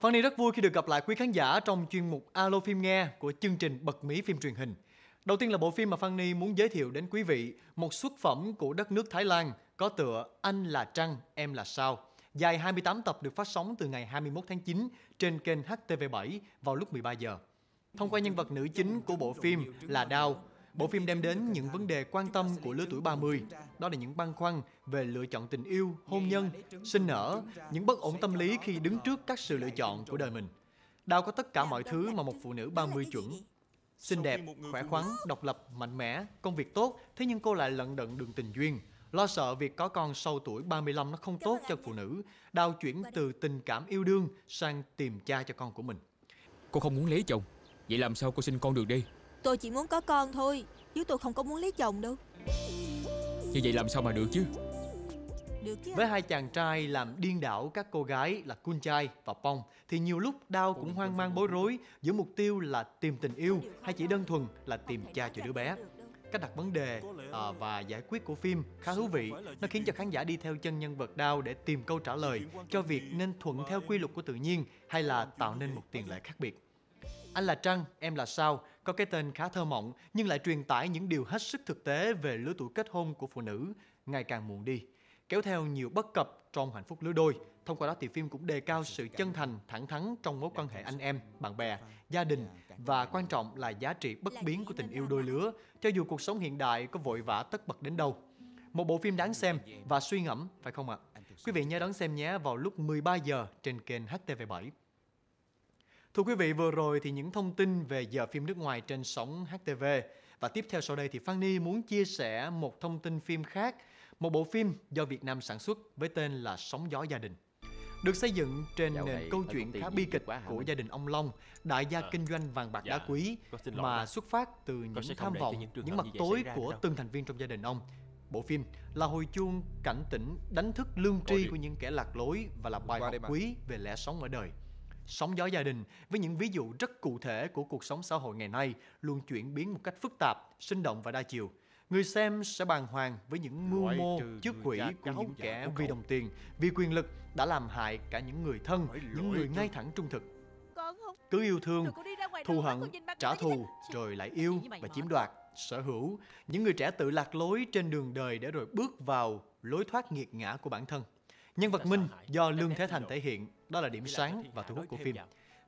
Phan Ni rất vui khi được gặp lại quý khán giả trong chuyên mục Alo Phim Nghe của chương trình Bật Mí Phim Truyền Hình. Đầu tiên là bộ phim mà Phan Ni muốn giới thiệu đến quý vị, một xuất phẩm của đất nước Thái Lan có tựa Anh là Trăng, Em là Sao. Dài 28 tập được phát sóng từ ngày 21 tháng 9 trên kênh HTV7 vào lúc 13 giờ. Thông qua nhân vật nữ chính của bộ phim là Đao, Bộ phim đem đến những vấn đề quan tâm của lứa tuổi 30, đó là những băn khoăn về lựa chọn tình yêu, hôn nhân, sinh nở, những bất ổn tâm lý khi đứng trước các sự lựa chọn của đời mình. Đào có tất cả mọi thứ mà một phụ nữ 30 chuẩn. Xinh đẹp, khỏe khoắn, độc lập, mạnh mẽ, công việc tốt, thế nhưng cô lại lận đận đường tình duyên. Lo sợ việc có con sau tuổi 35 nó không tốt cho phụ nữ, Đào chuyển từ tình cảm yêu đương sang tìm cha cho con của mình. Cô không muốn lấy chồng, vậy làm sao cô sinh con được đi? Tôi chỉ muốn có con thôi Chứ tôi không có muốn lấy chồng đâu Như vậy làm sao mà được chứ được chứ Với hai chàng trai làm điên đảo các cô gái là Kun Chai và Pong thì nhiều lúc đau cũng hoang mang bối rối giữa mục tiêu là tìm tình yêu hay chỉ đơn thuần là tìm cha cho đứa bé. Cách đặt vấn đề à, và giải quyết của phim khá thú vị, nó khiến cho khán giả đi theo chân nhân vật đau để tìm câu trả lời cho việc nên thuận theo quy luật của tự nhiên hay là tạo nên một tiền lệ khác biệt. Anh là Trăng, em là Sao có cái tên khá thơ mộng nhưng lại truyền tải những điều hết sức thực tế về lứa tuổi kết hôn của phụ nữ ngày càng muộn đi, kéo theo nhiều bất cập trong hạnh phúc lứa đôi. Thông qua đó thì phim cũng đề cao sự chân thành, thẳng thắn trong mối quan hệ anh em, bạn bè, gia đình và quan trọng là giá trị bất biến của tình yêu đôi lứa, cho dù cuộc sống hiện đại có vội vã tất bật đến đâu. Một bộ phim đáng xem và suy ngẫm, phải không ạ? Quý vị nhớ đón xem nhé vào lúc 13 giờ trên kênh HTV7. Thưa quý vị, vừa rồi thì những thông tin về giờ phim nước ngoài trên sóng HTV và tiếp theo sau đây thì Phan Ni muốn chia sẻ một thông tin phim khác, một bộ phim do Việt Nam sản xuất với tên là Sóng gió gia đình. Được xây dựng trên Dạo nền câu chuyện khá bi kịch của gia đình ông Long, đại gia à, kinh doanh vàng bạc dạ, đá quý mà đó. xuất phát từ những tham vọng, những, những mặt tối của từng thành viên trong gia đình ông. Bộ phim là hồi chuông cảnh tỉnh đánh thức lương tri của những kẻ lạc lối và là bài học quý về lẽ sống ở đời sóng gió gia đình với những ví dụ rất cụ thể của cuộc sống xã hội ngày nay luôn chuyển biến một cách phức tạp, sinh động và đa chiều. Người xem sẽ bàng hoàng với những mưu mô trước quỷ của những kẻ vì đồng tiền, vì quyền lực đã làm hại cả những người thân, những người ngay thẳng trung thực. Cứ yêu thương, thù hận, trả thù, rồi lại yêu và chiếm đoạt, sở hữu. Những người trẻ tự lạc lối trên đường đời để rồi bước vào lối thoát nghiệt ngã của bản thân. Nhân vật Minh do Lương Thế Thành thể hiện, đó là điểm sáng và thu hút của phim.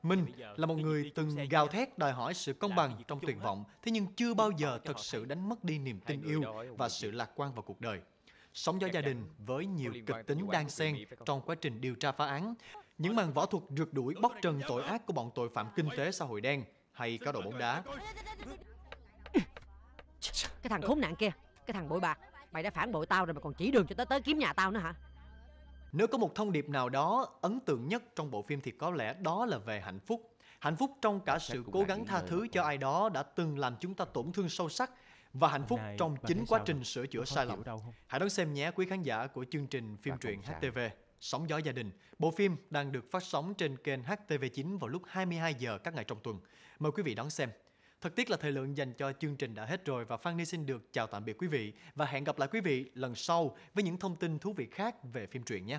Minh là một người từng gào thét đòi hỏi sự công bằng trong tuyệt vọng, thế nhưng chưa bao giờ thật sự đánh mất đi niềm tin yêu và sự lạc quan vào cuộc đời. Sống do gia đình với nhiều kịch tính đang xen trong quá trình điều tra phá án, những màn võ thuật rượt đuổi bóc trần tội ác của bọn tội phạm kinh tế xã hội đen hay cá độ bóng đá. Cái thằng khốn nạn kia, cái thằng bội bạc, mày đã phản bội tao rồi mà còn chỉ đường cho tới tới kiếm nhà tao nữa hả? Nếu có một thông điệp nào đó ấn tượng nhất trong bộ phim thì có lẽ đó là về hạnh phúc. Hạnh phúc trong cả sự cố gắng tha thứ cho ai đó đã từng làm chúng ta tổn thương sâu sắc và hạnh phúc trong chính quá trình sửa chữa sai lầm. Hãy đón xem nhé quý khán giả của chương trình phim truyện HTV. Sóng gió gia đình. Bộ phim đang được phát sóng trên kênh HTV9 vào lúc 22 giờ các ngày trong tuần. Mời quý vị đón xem. Thật tiếc là thời lượng dành cho chương trình đã hết rồi và Phan Fanny xin được chào tạm biệt quý vị và hẹn gặp lại quý vị lần sau với những thông tin thú vị khác về phim truyện nhé.